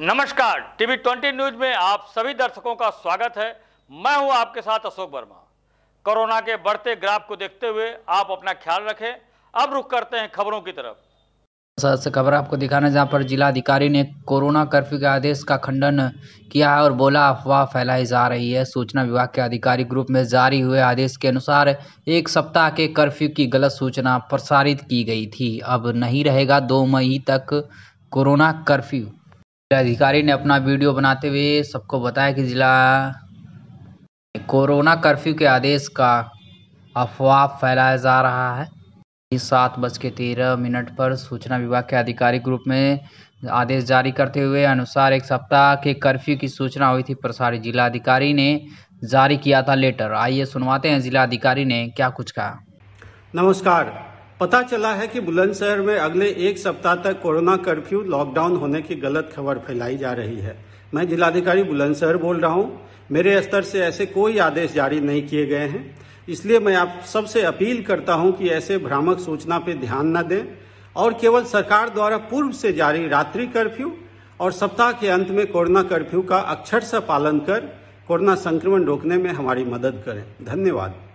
नमस्कार TV twenty news में आप सभी दर्शकों का स्वागत है मैं हूं आपके साथ अशोक वर्मा कोरोना के बढ़ते ग्राफ को देखते हुए आप अपना ख्याल रखें अब रुख करते हैं खबरों की तरफ से खबर आपको दिखाने जहां पर अधिकारी ने कोरोना कर्फ्यू के आदेश का खंडन किया है और बोला अफवाह फैलाई जा रही है सूचना विभाग के अधिकारी ग्रुप में जारी हुए आदेश के अनुसार एक सप्ताह के कर्फ्यू की गलत सूचना प्रसारित की गई थी अब नहीं रहेगा दो मई तक कोरोना कर्फ्यू अधिकारी ने अपना वीडियो बनाते हुए सबको बताया कि जिला कोरोना कर्फ्यू के आदेश का अफवाह फैलाया जा रहा है सात बज के तेरह मिनट पर सूचना विभाग के आधिकारिक ग्रुप में आदेश जारी करते हुए अनुसार एक सप्ताह के कर्फ्यू की सूचना हुई थी प्रसारित जिला अधिकारी ने जारी किया था लेटर आइए सुनवाते हैं जिला अधिकारी ने क्या कुछ कहा नमस्कार पता चला है कि बुलंदशहर में अगले एक सप्ताह तक कोरोना कर्फ्यू लॉकडाउन होने की गलत खबर फैलाई जा रही है मैं जिलाधिकारी बुलंदशहर बोल रहा हूं मेरे स्तर से ऐसे कोई आदेश जारी नहीं किए गए हैं इसलिए मैं आप सबसे अपील करता हूं कि ऐसे भ्रामक सूचना पर ध्यान न दें और केवल सरकार द्वारा पूर्व से जारी रात्रि कर्फ्यू और सप्ताह के अंत में कोरोना कर्फ्यू का अक्षर से पालन कर कोरोना संक्रमण रोकने में हमारी मदद करें धन्यवाद